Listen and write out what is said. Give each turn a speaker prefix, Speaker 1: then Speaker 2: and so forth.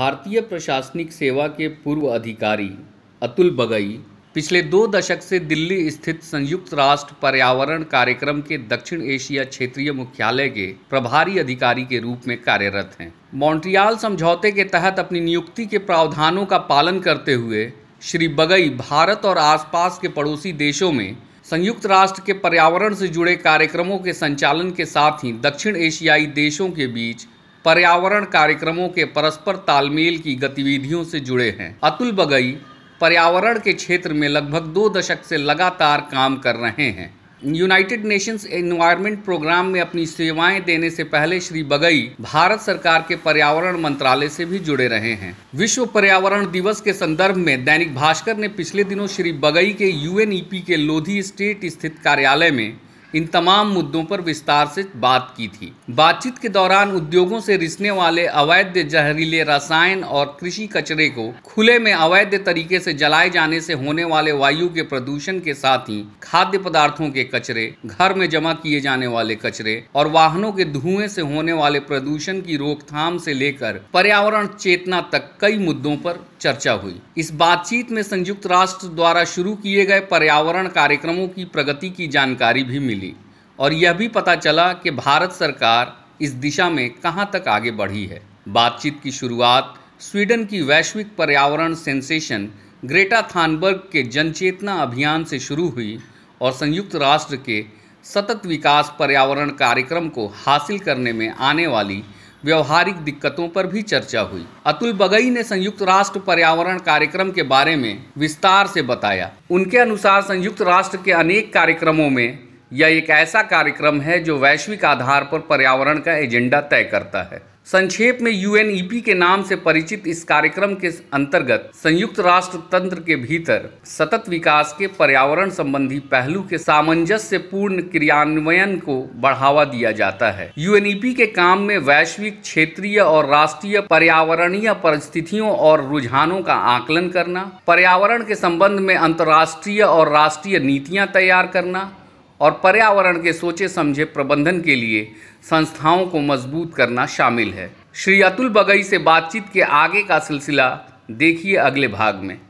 Speaker 1: भारतीय प्रशासनिक सेवा के पूर्व अधिकारी अतुल बगई पिछले दो दशक से दिल्ली स्थित संयुक्त राष्ट्र पर्यावरण कार्यक्रम के दक्षिण एशिया क्षेत्रीय मुख्यालय के प्रभारी अधिकारी के रूप में कार्यरत हैं मॉन्ट्रियाल समझौते के तहत अपनी नियुक्ति के प्रावधानों का पालन करते हुए श्री बगई भारत और आसपास के पड़ोसी देशों में संयुक्त राष्ट्र के पर्यावरण से जुड़े कार्यक्रमों के संचालन के साथ ही दक्षिण एशियाई देशों के बीच पर्यावरण कार्यक्रमों के परस्पर तालमेल की गतिविधियों से जुड़े हैं अतुल बगई पर्यावरण के क्षेत्र में लगभग दो दशक से लगातार काम कर रहे हैं यूनाइटेड नेशंस एनवायरनमेंट प्रोग्राम में अपनी सेवाएं देने से पहले श्री बगई भारत सरकार के पर्यावरण मंत्रालय से भी जुड़े रहे हैं विश्व पर्यावरण दिवस के संदर्भ में दैनिक भास्कर ने पिछले दिनों श्री बगई के यूएनईपी के लोधी स्टेट स्थित कार्यालय में इन तमाम मुद्दों पर विस्तार से बात की थी बातचीत के दौरान उद्योगों से रिसने वाले अवैध जहरीले रसायन और कृषि कचरे को खुले में अवैध तरीके से जलाए जाने से होने वाले वायु के प्रदूषण के साथ ही खाद्य पदार्थों के कचरे घर में जमा किए जाने वाले कचरे और वाहनों के धुएं से होने वाले प्रदूषण की रोकथाम से लेकर पर्यावरण चेतना तक कई मुद्दों पर चर्चा हुई इस बातचीत में संयुक्त राष्ट्र द्वारा शुरू किए गए पर्यावरण कार्यक्रमों की प्रगति की जानकारी भी मिली और यह भी पता चला कि भारत सरकार इस दिशा में कहां तक आगे बढ़ी है बातचीत की शुरुआत स्वीडन की वैश्विक पर्यावरण सेंसेशन ग्रेटा थानबर्ग के जनचेतना अभियान से शुरू हुई और संयुक्त राष्ट्र के सतत विकास पर्यावरण कार्यक्रम को हासिल करने में आने वाली व्यवहारिक दिक्कतों पर भी चर्चा हुई अतुल बगई ने संयुक्त राष्ट्र पर्यावरण कार्यक्रम के बारे में विस्तार से बताया उनके अनुसार संयुक्त राष्ट्र के अनेक कार्यक्रमों में यह एक ऐसा कार्यक्रम है जो वैश्विक आधार पर पर्यावरण का एजेंडा तय करता है संक्षेप में यू के नाम से परिचित इस कार्यक्रम के अंतर्गत संयुक्त राष्ट्र तंत्र के भीतर सतत विकास के पर्यावरण संबंधी पहलू के सामंजस्य पूर्ण क्रियान्वयन को बढ़ावा दिया जाता है यू के काम में वैश्विक क्षेत्रीय और राष्ट्रीय पर्यावरणीय परिस्थितियों और रुझानों का आकलन करना पर्यावरण के संबंध में अंतर्राष्ट्रीय और राष्ट्रीय नीतियाँ तैयार करना और पर्यावरण के सोचे समझे प्रबंधन के लिए संस्थाओं को मजबूत करना शामिल है श्री अतुल बगई से बातचीत के आगे का सिलसिला देखिए अगले भाग में